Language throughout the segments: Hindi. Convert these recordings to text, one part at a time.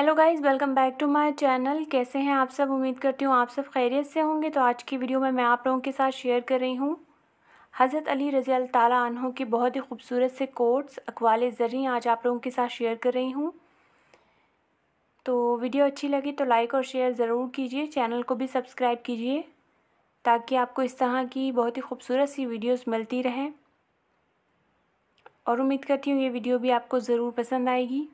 hello guys welcome back to my channel कैसे हैं आप सब उम्मीद करती हूँ आप सब खैरियत से होंगे तो आज की वीडियो में मैं आप लोगों के साथ शेयर कर रही हूँ हज़रत अली रज़ी ताला अनहों की बहुत ही खूबसूरत से कोट्स अकवाल ज़रिए आज आप लोगों के साथ शेयर कर रही हूँ तो वीडियो अच्छी लगी तो लाइक और शेयर ज़रूर कीजिए चैनल को भी सब्सक्राइब कीजिए ताकि आपको इस तरह की बहुत ही खूबसूरत सी वीडियोज़ मिलती रहें और उम्मीद करती हूँ ये वीडियो भी आपको ज़रूर पसंद आएगी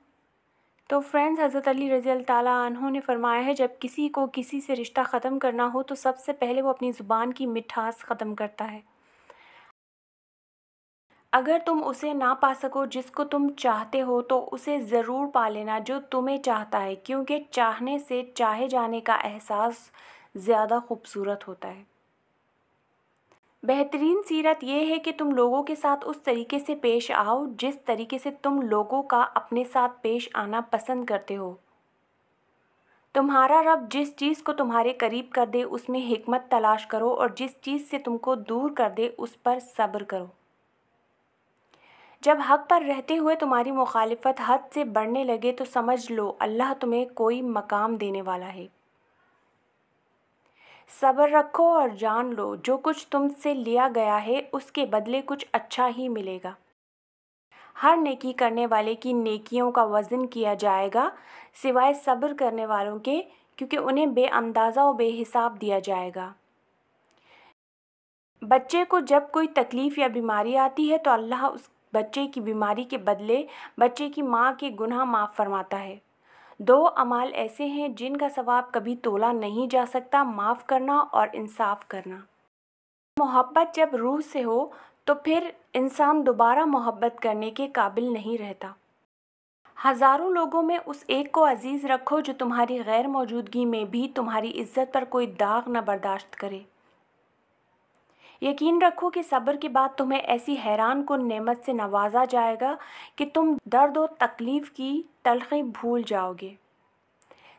तो फ्रेंड्स हज़रत अली रज़ी तहों ने फरमाया है जब किसी को किसी से रिश्ता ख़त्म करना हो तो सबसे पहले वो अपनी ज़ुबान की मिठास ख़त्म करता है अगर तुम उसे ना पा सको जिसको तुम चाहते हो तो उसे ज़रूर पा लेना जो तुम्हें चाहता है क्योंकि चाहने से चाहे जाने का एहसास ज़्यादा खूबसूरत होता है बेहतरीन सीरत यह है कि तुम लोगों के साथ उस तरीके से पेश आओ जिस तरीके से तुम लोगों का अपने साथ पेश आना पसंद करते हो तुम्हारा रब जिस चीज़ को तुम्हारे करीब कर दे उसमें हिकमत तलाश करो और जिस चीज़ से तुमको दूर कर दे उस पर सब्र करो जब हक पर रहते हुए तुम्हारी मुखालफत हद से बढ़ने लगे तो समझ लो अल्लाह तुम्हें कोई मकाम देने वाला है सब्र रखो और जान लो जो कुछ तुमसे लिया गया है उसके बदले कुछ अच्छा ही मिलेगा हर नेकी करने वाले की नेकियों का वज़न किया जाएगा सिवाय सब्र करने वालों के क्योंकि उन्हें बेअंदाज़ा और बेहिसाब दिया जाएगा बच्चे को जब कोई तकलीफ़ या बीमारी आती है तो अल्लाह उस बच्चे की बीमारी के बदले बच्चे की माँ के गुनाह माफ़ फरमाता है दो अमाल ऐसे हैं जिनका सवाब कभी तोला नहीं जा सकता माफ़ करना और इंसाफ करना मोहब्बत जब रूह से हो तो फिर इंसान दोबारा मोहब्बत करने के काबिल नहीं रहता हज़ारों लोगों में उस एक को अजीज़ रखो जो तुम्हारी गैर मौजूदगी में भी तुम्हारी इज्जत पर कोई दाग न बर्दाश्त करे यकीन रखो कि सब्र के बाद तुम्हें ऐसी हैरान को नेमत से नवाजा जाएगा कि तुम दर्द और तकलीफ़ की तलखी भूल जाओगे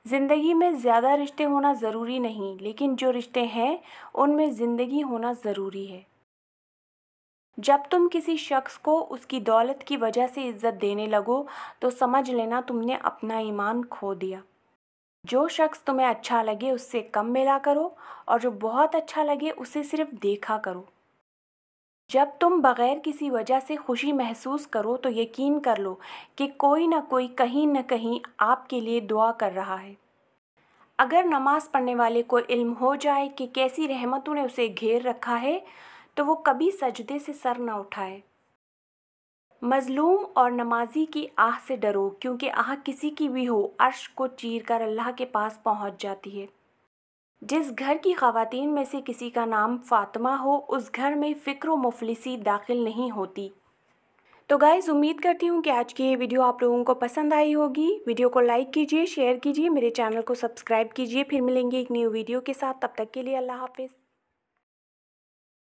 ज़िंदगी में ज़्यादा रिश्ते होना ज़रूरी नहीं लेकिन जो रिश्ते हैं उनमें ज़िंदगी होना ज़रूरी है जब तुम किसी शख्स को उसकी दौलत की वजह से इज़्ज़त देने लगो तो समझ लेना तुमने अपना ईमान खो दिया जो शख्स तुम्हें अच्छा लगे उससे कम मिला करो और जो बहुत अच्छा लगे उसे सिर्फ देखा करो जब तुम बग़ैर किसी वजह से खुशी महसूस करो तो यकीन कर लो कि कोई ना कोई कहीं ना कहीं आपके लिए दुआ कर रहा है अगर नमाज़ पढ़ने वाले को इल्म हो जाए कि कैसी रहमतों ने उसे घेर रखा है तो वो कभी सजदे से सर ना उठाए मज़लूम और नमाजी की आह से डरो क्योंकि आह किसी की भी हो अर्श को चीर कर अल्लाह के पास पहुंच जाती है जिस घर की खातिन में से किसी का नाम फातिमा हो उस घर में फ़िक्र मुफलिसी दाखिल नहीं होती तो गाइज़ उम्मीद करती हूँ कि आज की ये वीडियो आप लोगों को पसंद आई होगी वीडियो को लाइक कीजिए शेयर कीजिए मेरे चैनल को सब्सक्राइब कीजिए फिर मिलेंगे एक न्यू वीडियो के साथ तब तक के लिए अल्लाह हाफिज़